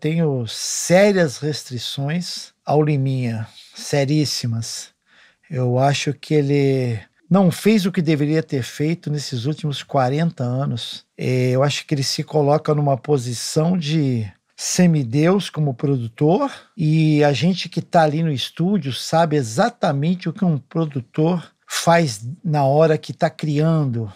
Tenho sérias restrições ao Liminha, seríssimas. Eu acho que ele não fez o que deveria ter feito nesses últimos 40 anos. É, eu acho que ele se coloca numa posição de semideus como produtor e a gente que está ali no estúdio sabe exatamente o que um produtor faz na hora que está criando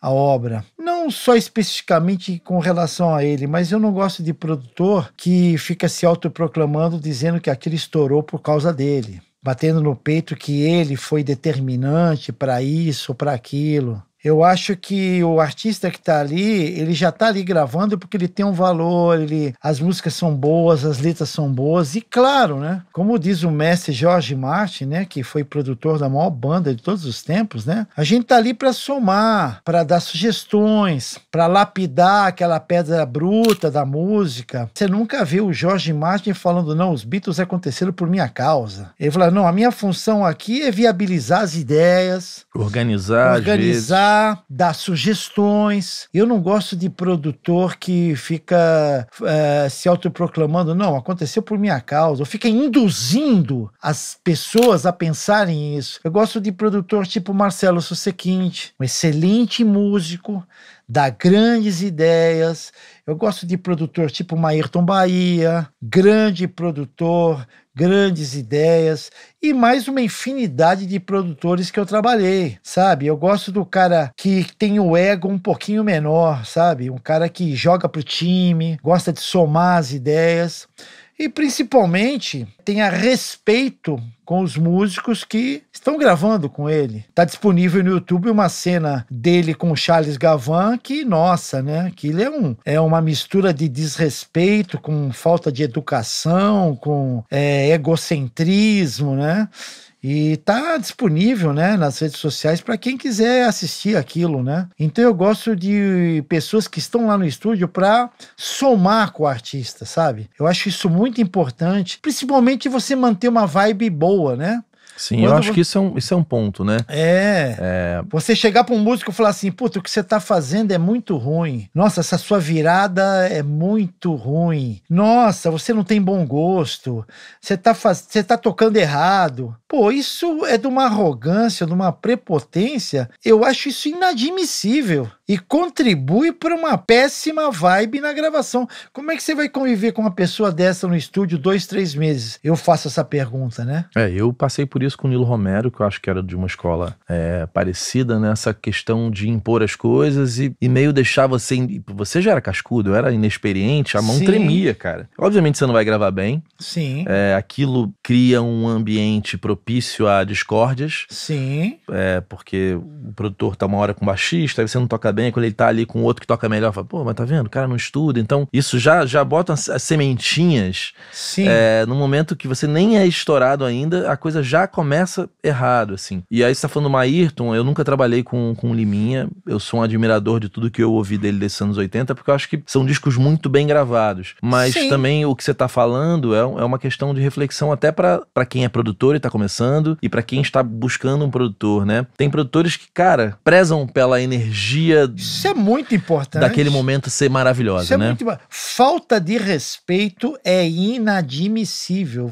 a obra. Não não só especificamente com relação a ele, mas eu não gosto de produtor que fica se autoproclamando dizendo que aquilo estourou por causa dele, batendo no peito que ele foi determinante para isso, para aquilo. Eu acho que o artista que está ali, ele já está ali gravando porque ele tem um valor, ele, as músicas são boas, as letras são boas e claro, né? Como diz o mestre Jorge Martin, né, que foi produtor da maior banda de todos os tempos, né? A gente tá ali para somar, para dar sugestões, para lapidar aquela pedra bruta da música. Você nunca viu o Jorge Martin falando não, os Beatles aconteceram por minha causa. Ele fala: "Não, a minha função aqui é viabilizar as ideias, organizar, organizar conversar, dar sugestões. Eu não gosto de produtor que fica uh, se autoproclamando, não, aconteceu por minha causa, ou fica induzindo as pessoas a pensarem isso. Eu gosto de produtor tipo Marcelo Sussequinte, um excelente músico, dá grandes ideias. Eu gosto de produtor tipo Maírton Bahia, grande produtor, grandes ideias e mais uma infinidade de produtores que eu trabalhei, sabe? Eu gosto do cara que tem o ego um pouquinho menor, sabe? Um cara que joga pro time, gosta de somar as ideias. E principalmente tenha respeito com os músicos que estão gravando com ele. Tá disponível no YouTube uma cena dele com o Charles Gavan que, nossa, né? Que ele é, um, é uma mistura de desrespeito com falta de educação, com é, egocentrismo, né? E tá disponível, né, nas redes sociais para quem quiser assistir aquilo, né? Então eu gosto de pessoas que estão lá no estúdio para somar com o artista, sabe? Eu acho isso muito importante, principalmente que você manter uma vibe boa, né? Sim, Quando eu acho você... que isso é, um, isso é um ponto, né? É. é... Você chegar para um músico e falar assim: puta, o que você tá fazendo é muito ruim. Nossa, essa sua virada é muito ruim. Nossa, você não tem bom gosto. Você tá, faz... você tá tocando errado. Pô, isso é de uma arrogância, de uma prepotência. Eu acho isso inadmissível e contribui para uma péssima vibe na gravação. Como é que você vai conviver com uma pessoa dessa no estúdio dois, três meses? Eu faço essa pergunta, né? É, eu passei por isso com o Nilo Romero, que eu acho que era de uma escola é, parecida nessa né? questão de impor as coisas e, e, meio deixar você. Você já era cascudo, eu era inexperiente, a mão Sim. tremia, cara. Obviamente você não vai gravar bem. Sim. É, aquilo cria um ambiente propício a discórdias. Sim. É, porque o produtor tá uma hora com o baixista, aí você não toca bem bem, quando ele tá ali com outro que toca melhor, fala, pô, mas tá vendo? O cara não estuda. Então, isso já, já bota as, as sementinhas. Sim. É, no momento que você nem é estourado ainda, a coisa já começa errado, assim. E aí você tá falando do Maírton, eu nunca trabalhei com, Liminha, eu sou um admirador de tudo que eu ouvi dele desses anos 80, porque eu acho que são discos muito bem gravados. Mas Sim. também o que você tá falando é, é uma questão de reflexão até para quem é produtor e tá começando, e para quem está buscando um produtor, né? Tem produtores que, cara, prezam pela energia isso é muito importante. Daquele momento ser maravilhosa, Isso é né? muito... Falta de respeito é inadmissível.